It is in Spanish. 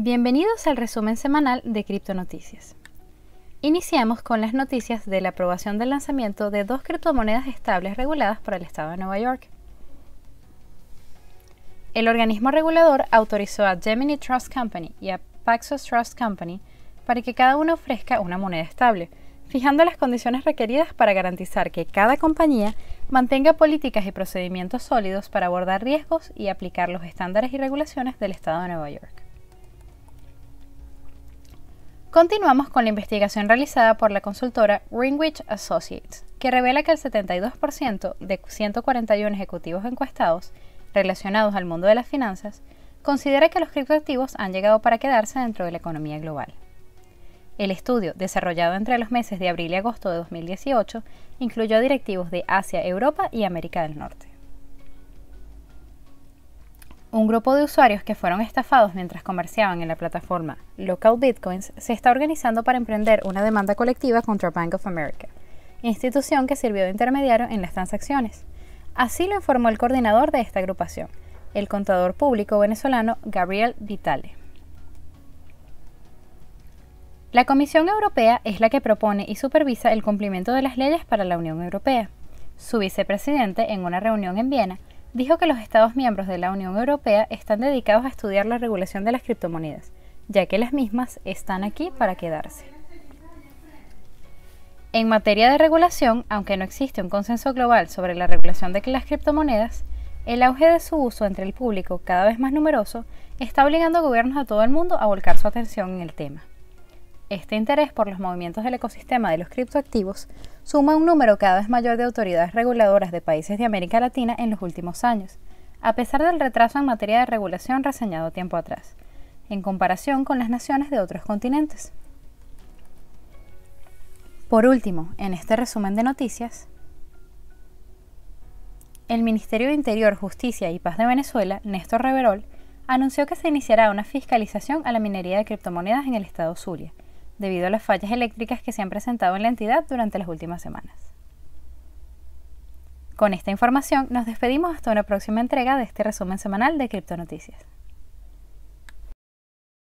Bienvenidos al resumen semanal de Noticias. Iniciamos con las noticias de la aprobación del lanzamiento de dos criptomonedas estables reguladas por el Estado de Nueva York. El organismo regulador autorizó a Gemini Trust Company y a Paxos Trust Company para que cada uno ofrezca una moneda estable, fijando las condiciones requeridas para garantizar que cada compañía mantenga políticas y procedimientos sólidos para abordar riesgos y aplicar los estándares y regulaciones del Estado de Nueva York. Continuamos con la investigación realizada por la consultora Greenwich Associates, que revela que el 72% de 141 ejecutivos encuestados relacionados al mundo de las finanzas considera que los criptoactivos han llegado para quedarse dentro de la economía global. El estudio, desarrollado entre los meses de abril y agosto de 2018, incluyó directivos de Asia, Europa y América del Norte. Un grupo de usuarios que fueron estafados mientras comerciaban en la plataforma Local Bitcoins se está organizando para emprender una demanda colectiva contra Bank of America, institución que sirvió de intermediario en las transacciones. Así lo informó el coordinador de esta agrupación, el contador público venezolano Gabriel Vitale. La Comisión Europea es la que propone y supervisa el cumplimiento de las leyes para la Unión Europea. Su vicepresidente, en una reunión en Viena, dijo que los Estados miembros de la Unión Europea están dedicados a estudiar la regulación de las criptomonedas, ya que las mismas están aquí para quedarse. En materia de regulación, aunque no existe un consenso global sobre la regulación de las criptomonedas, el auge de su uso entre el público cada vez más numeroso está obligando a gobiernos de todo el mundo a volcar su atención en el tema. Este interés por los movimientos del ecosistema de los criptoactivos suma un número cada vez mayor de autoridades reguladoras de países de América Latina en los últimos años, a pesar del retraso en materia de regulación reseñado tiempo atrás, en comparación con las naciones de otros continentes. Por último, en este resumen de noticias, el Ministerio de Interior, Justicia y Paz de Venezuela, Néstor Reverol, anunció que se iniciará una fiscalización a la minería de criptomonedas en el estado Zulia, debido a las fallas eléctricas que se han presentado en la entidad durante las últimas semanas. Con esta información nos despedimos hasta una próxima entrega de este resumen semanal de Criptonoticias.